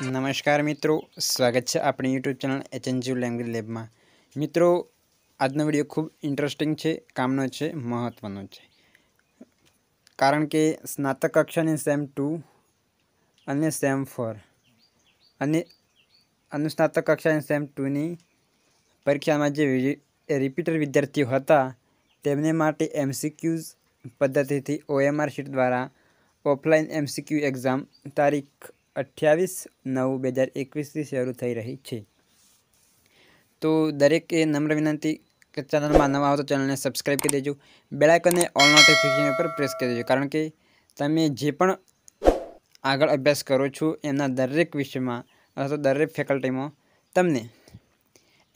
નમસ્કાર મિત્રો સ્વાગત છે આપણી YouTube channel H HNG language લેબમાં મિત્રો આજનો વિડીયો ખૂબ ઇન્ટરેસ્ટિંગ છે કામનો છે મહત્ત્વનો છે કારણ કે સ્નાતક કક્ષાની સેમ ટુ અને સેમ ફોર અને અનુસ્નાતક કક્ષાની સેમ ટુની પરીક્ષામાં જે રિપીટર વિદ્યાર્થીઓ હતા તેમને માટે એમસીક્યુઝ પદ્ધતિથી ઓએમઆર શીટ દ્વારા ઓફલાઈન એમસીક્યુ એક્ઝામ તારીખ અઠ્યાવીસ નવ બે હજાર એકવીસથી શરૂ થઈ રહી છે તો દરેકે નમ્ર વિનંતી કે ચેનલમાં નવા આવતો ચેનલને સબસ્ક્રાઈબ કરી દેજો બેલાઇકનને ઓલ નોટિફિકેશન ઉપર પ્રેસ કરી દેજો કારણ કે તમે જે પણ આગળ અભ્યાસ કરો છો એના દરેક વિષયમાં અથવા તો દરેક ફેકલ્ટીમાં તમને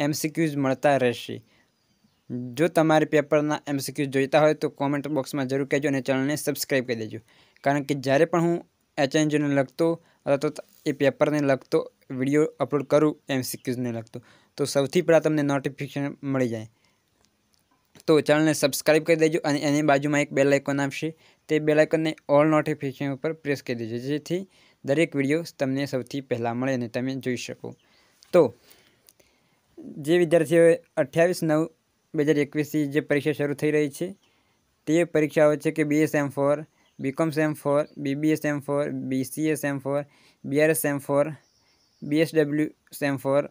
એમસીક્યુઝ મળતા રહેશે જો તમારે પેપરના એમસીક્યુ જોઈતા હોય તો કોમેન્ટ બોક્સમાં જરૂર કહેજો અને ચેનલને સબસ્ક્રાઈબ કરી દેજો કારણ કે જ્યારે પણ હું એચએનજીને લગતો અથવા તો એ પેપરને લગતો વિડીયો અપલોડ કરું એમ એમસીક્યુઝને લગતો તો સૌથી પહેલાં તમને નોટિફિકેશન મળી જાય તો ચેનલને સબસ્ક્રાઈબ કરી દેજો અને એની બાજુમાં એક બેલ આઇકોન આપશે તે બેલ આઇકોનને ઓલ નોટિફિકેશન ઉપર પ્રેસ કરી દેજો જેથી દરેક વિડીયો તમને સૌથી પહેલાં મળે અને તમે જોઈ શકો તો જે વિદ્યાર્થીઓએ અઠ્યાવીસ નવ બે હજાર એકવીસથી જે પરીક્ષા શરૂ થઈ રહી છે તે પરીક્ષાઓ છે કે BSM four B com sem four B B S sem four B C S M four B R S M four B S W sem four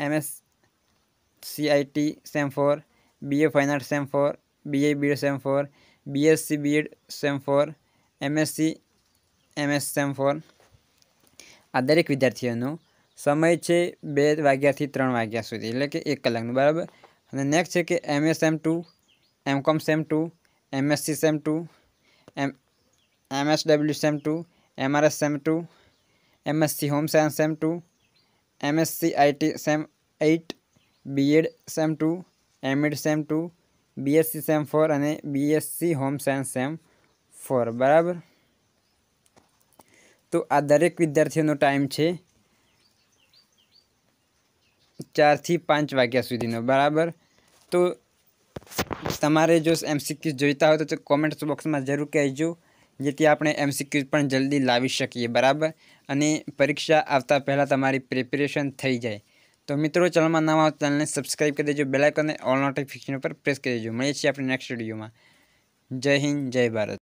M S C I T sem four B A fine art sem four B A B Ed sem four B S C B Ed sem four M S C M S sem four आ दरक विद्यार्थी समय से बेवाग्या त्रग्या सुधी इले कि एक कलाक बराबर नेक्स्ट है कि M S M two M com sem two M S C sem two M MSW sem two MRS sem two MSc home science sem two MSc IT sem eight BEd sem two MEd sem two BSc sem four અને BSc home science sem four બરાબર તો આ દરેક વિદ્યાર્થીઓનો time છે ચારથી પાંચ વાગ્યા સુધીનો બરાબર તો તમારે જો એમસીક્યુ જોઈતા હોય તો કોમેન્ટ બોક્સમાં જરૂર કહેજો જેથી આપણે એમસીક્યુ પણ જલ્દી લાવી શકીએ બરાબર અને પરીક્ષા આવતા પહેલાં તમારી પ્રિપેરેશન થઈ જાય તો મિત્રો ચેનલમાં નવા આવો ચેનલને સબસ્ક્રાઈબ કરી દેજો બેલાઇકનને ઓલ નોટિફિકેશન પર પ્રેસ કરી દેજો મળીએ છીએ આપણે નેક્સ્ટ વિડીયોમાં જય હિન્દ જય ભારત